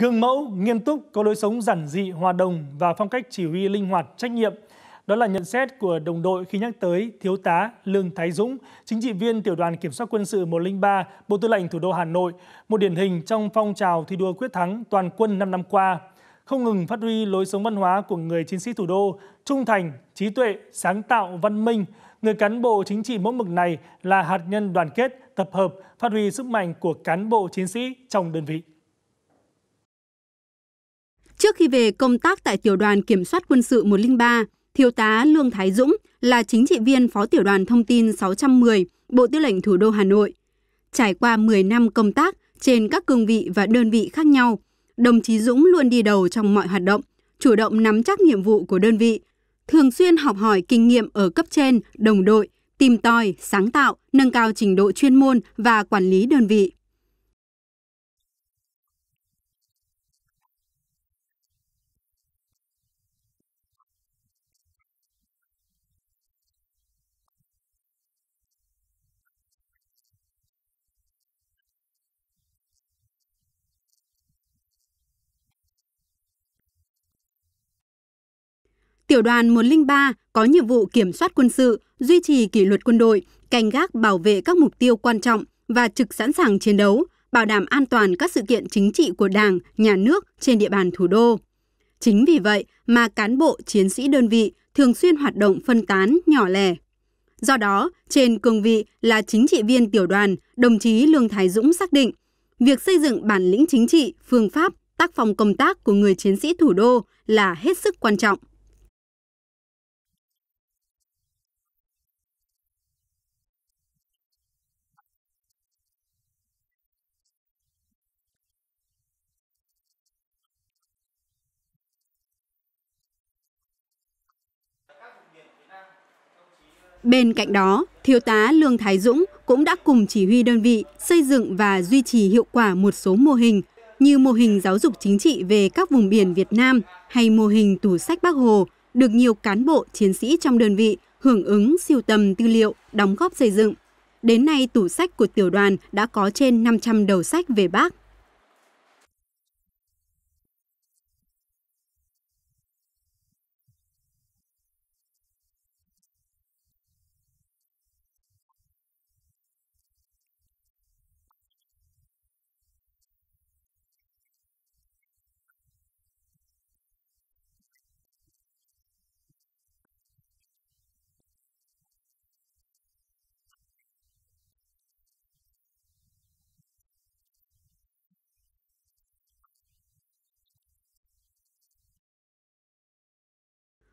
Gương mẫu, nghiêm túc, có lối sống giản dị, hòa đồng và phong cách chỉ huy linh hoạt, trách nhiệm. Đó là nhận xét của đồng đội khi nhắc tới Thiếu tá Lương Thái Dũng, chính trị viên Tiểu đoàn Kiểm soát Quân sự 103, Bộ Tư lệnh Thủ đô Hà Nội, một điển hình trong phong trào thi đua quyết thắng toàn quân 5 năm qua. Không ngừng phát huy lối sống văn hóa của người chiến sĩ thủ đô, trung thành, trí tuệ, sáng tạo, văn minh, người cán bộ chính trị mẫu mực này là hạt nhân đoàn kết, tập hợp, phát huy sức mạnh của cán bộ chiến sĩ trong đơn vị. Trước khi về công tác tại Tiểu đoàn Kiểm soát Quân sự 103, Thiếu tá Lương Thái Dũng là chính trị viên Phó Tiểu đoàn Thông tin 610, Bộ Tư lệnh Thủ đô Hà Nội. Trải qua 10 năm công tác trên các cương vị và đơn vị khác nhau, đồng chí Dũng luôn đi đầu trong mọi hoạt động, chủ động nắm chắc nhiệm vụ của đơn vị, thường xuyên học hỏi kinh nghiệm ở cấp trên, đồng đội, tìm tòi, sáng tạo, nâng cao trình độ chuyên môn và quản lý đơn vị. Tiểu đoàn 103 có nhiệm vụ kiểm soát quân sự, duy trì kỷ luật quân đội, canh gác bảo vệ các mục tiêu quan trọng và trực sẵn sàng chiến đấu, bảo đảm an toàn các sự kiện chính trị của Đảng, nhà nước trên địa bàn thủ đô. Chính vì vậy mà cán bộ chiến sĩ đơn vị thường xuyên hoạt động phân tán nhỏ lẻ. Do đó, trên cương vị là chính trị viên tiểu đoàn, đồng chí Lương Thái Dũng xác định, việc xây dựng bản lĩnh chính trị, phương pháp, tác phong công tác của người chiến sĩ thủ đô là hết sức quan trọng. Bên cạnh đó, Thiếu tá Lương Thái Dũng cũng đã cùng chỉ huy đơn vị xây dựng và duy trì hiệu quả một số mô hình như mô hình giáo dục chính trị về các vùng biển Việt Nam hay mô hình tủ sách Bắc Hồ được nhiều cán bộ chiến sĩ trong đơn vị hưởng ứng siêu tầm tư liệu, đóng góp xây dựng. Đến nay, tủ sách của tiểu đoàn đã có trên 500 đầu sách về bác.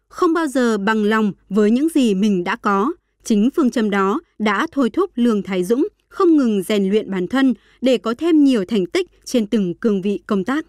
không bao giờ bằng lòng với những gì mình đã có. Chính phương châm đó đã thôi thúc Lương Thái Dũng không ngừng rèn luyện bản thân để có thêm nhiều thành tích trên từng cương vị công tác.